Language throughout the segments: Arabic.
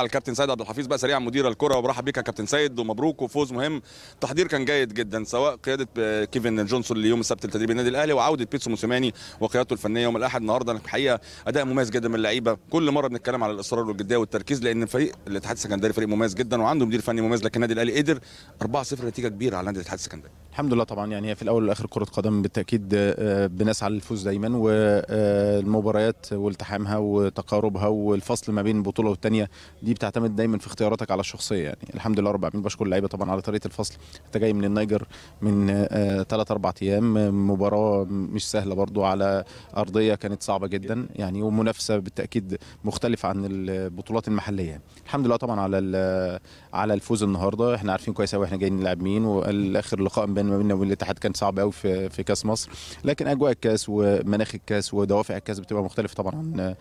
الكابتن سيد عبد الحفيظ بقى سريعا مدير الكره وبرحب بيك يا كابتن سيد ومبروك وفوز مهم تحضير كان جيد جدا سواء قياده آه، كيفن جونسون ليوم السبت لتدريب النادي الاهلي وعوده بيتسو موسيماني وقيادته الفنيه يوم الاحد النهارده الحقيقه اداء مميز جدا من اللعيبه كل مره بنتكلم على الاصرار والجديه والتركيز لان الفريق الاتحاد السكندري فريق مميز جدا وعنده مدير فني مميز لكن النادي الاهلي قدر 4-0 نتيجه كبيره على نادي الاتحاد السكندري الحمد لله طبعا يعني هي في الاول والاخر كره قدم بالتاكيد آه، آه، بنسعى للفوز دايما والمباريات والتحامها وتقاربها والفصل ما بين بطوله والثانيه دي بتعتمد دايما في اختياراتك على الشخصيه يعني الحمد لله رب العالمين بشكر اللعيبه طبعا على طريقه الفصل انت جاي من النيجر من ثلاث آه، اربع ايام مباراه مش سهله برضو على ارضيه كانت صعبه جدا يعني ومنافسه بالتاكيد مختلفه عن البطولات المحليه الحمد لله طبعا على آه، على الفوز النهارده احنا عارفين كويس قوي احنا جايين نلعب مين والاخر لقاء ما بيننا وبين الاتحاد كان صعب قوي في, في كاس مصر لكن اجواء الكاس ومناخ الكاس ودوافع الكاس بتبقى مختلفه طبعا عن آه،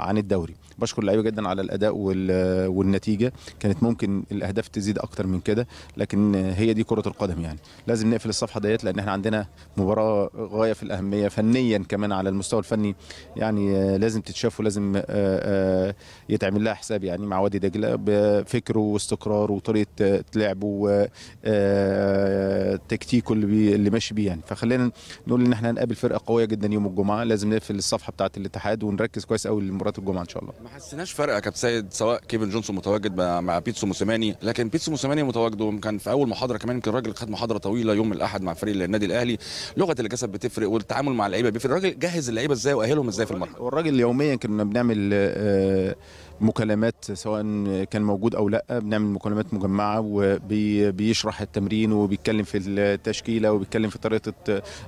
عن الدوري بشكر اللعيبه جدا على الاداء وال والنتيجه كانت ممكن الاهداف تزيد اكتر من كده لكن هي دي كره القدم يعني لازم نقفل الصفحه ديت لان احنا عندنا مباراه غايه في الاهميه فنيا كمان على المستوى الفني يعني لازم تتشاف ولازم آه، آه، يتعمل لها حساب يعني مع وادي دجله بفكره واستقراره وطريقه آه، لعبه وتكتيكه اللي اللي ماشي بيه يعني فخلينا نقول ان احنا هنقابل فرقه قويه جدا يوم الجمعه لازم نقفل الصفحه بتاعه الاتحاد ونركز كويس قوي لمباراه الجمعه ان شاء الله ما حسيناش فرق يا كابتن سيد سواء كيفن جونسون متواجد مع بيتسو موسيماني لكن بيتسو موسيماني متواجده كان في اول محاضره كمان يمكن الراجل خد محاضره طويله يوم الاحد مع فريق النادي الاهلي لغه الجسد بتفرق والتعامل مع اللعيبه بيفرق الراجل جهز اللعيبه ازاي واهلهم ازاي في المرحله والراجل يوميا كنا بنعمل آه، مكالمات سواء كان موجود او لا بنعمل مكالمات مجمعه وبيشرح التمرين وبيتكلم في التشكيله وبيتكلم في طريقه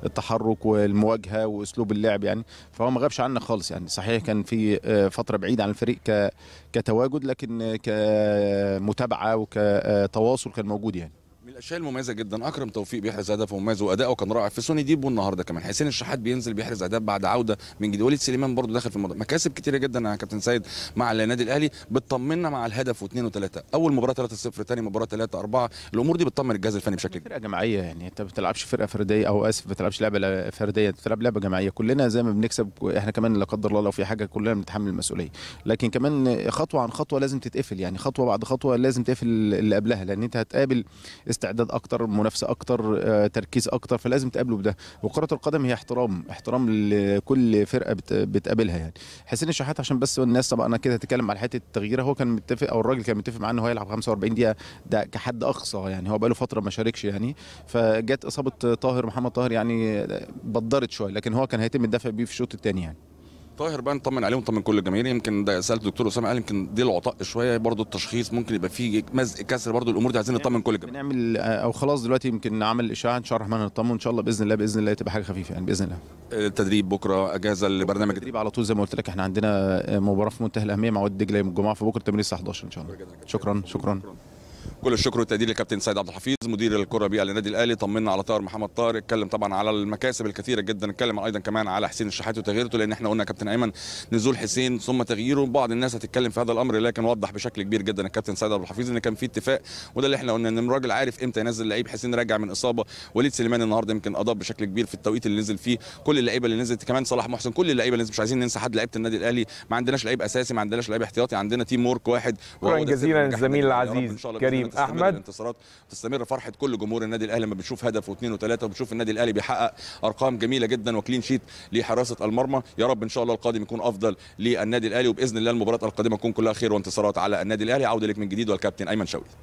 التحرك والمواجهه واسلوب اللعب يعني فهو ما غابش عنا خالص يعني صحيح كان في آه، فتره بعيد عن الفريق كتواجد موجود لكن كمتابعه وكتواصل كان موجود يعني الاشياء المميزه جدا اكرم توفيق بيحرز هدف مميز واداؤه كان رائع في سوني ديبو النهارده كمان حسين الشحات بينزل بيحرز اهداف بعد عوده من جديد وليد سليمان برده داخل في الموضوع مكاسب كتيره جدا يا كابتن سيد مع النادي الاهلي بتطمنا مع الهدف واثنين وثلاثه اول مباراه 3 0 ثاني مباراه 3 4 الامور دي بتطمن الجهاز الفني بشكل كبير فرقه جماعيه يعني انت ما بتلعبش فرقه فرديه او اسف ما بتلعبش لعبه فرديه انت بتلعب لعبه جماعيه كلنا زي ما بنكسب احنا كمان لا قدر الله لو في حاجه كلنا بنتحمل المسؤوليه لكن كمان خطوه عن خطوه لازم تتقفل يعني خطوه بعد خطوه لازم تقفل اللي قبلها لان انت هتقابل استعداد استعداد اكتر منافسه اكتر آه، تركيز اكتر فلازم تقابله بده وكره القدم هي احترام احترام لكل فرقه بتقابلها يعني حسين الشحات عشان بس الناس طبعا انا كده هتكلم على حته التغيير هو كان متفق او الراجل كان متفق معاه ان هو يلعب 45 دقيقه ده كحد اقصى يعني هو بقاله فتره ما شاركش يعني فجت اصابه طاهر محمد طاهر يعني آه، بدرت شويه لكن هو كان هيتم الدفع بيه في الشوط الثاني يعني طاهر بقى نطمن عليه ونطمن كل الجماهير يمكن ده سالت الدكتور اسامه قال يمكن دي العطاء شويه برضه التشخيص ممكن يبقى فيه مزق كسر برضه الامور دي عايزين نطمن كل الجماهير بنعمل آه، او خلاص دلوقتي يمكن نعمل اشاعه ان شاء الله الرحمن نطمن ان شاء الله باذن الله باذن الله تبقى حاجه خفيفه يعني باذن الله آه، التدريب بكره اجازه لبرنامج التدريب على طول زي ما قلت لك احنا عندنا آه، مباراه في منتهى الاهميه مع وادي دجله يوم الجمعه فبكره تمرين الساعه 11 ان شاء الله شكرا شكرا, شكرا. كل الشكر والتقدير للكابتن سيد عبد الحفيظ مدير الكره بيئه للنادي الاهلي طمنا على طاهر محمد طاهر اتكلم طبعا على المكاسب الكثيره جدا اتكلم ايضا كمان على حسين الشحات وتغييرته لان احنا قلنا كابتن ايمن نزول حسين ثم تغييره بعض الناس هتتكلم في هذا الامر لكن وضح بشكل كبير جدا الكابتن سيد عبد الحفيظ ان كان في اتفاق وده اللي احنا قلنا ان الراجل عارف امتى ينزل لعيب حسين راجع من اصابه وليد سليمان النهارده يمكن اضاف بشكل كبير في التوقيت اللي نزل فيه كل اللعيبه اللي نزلت كمان صلاح محسن كل اللعيبه اللي نزلت مش عايزين ننسى حد لعيبه النادي الاهلي ما عندناش لعيب اساسي ما عندناش لعيب احتياطي عندنا تيم مورك واحد شكرا جزيلا الزميل العزيز كريم تستمر احمد الانتصارات تستمر فرحه كل جمهور النادي الاهلي لما بنشوف هدف واثنين وثلاثه وبنشوف النادي الاهلي بيحقق ارقام جميله جدا وكلين شيت لحراسه المرمى يا رب ان شاء الله القادم يكون افضل للنادي الاهلي وباذن الله المباراه القادمه تكون كلها خير وانتصارات على النادي الاهلي عوده لك من جديد والكابتن ايمن شوقي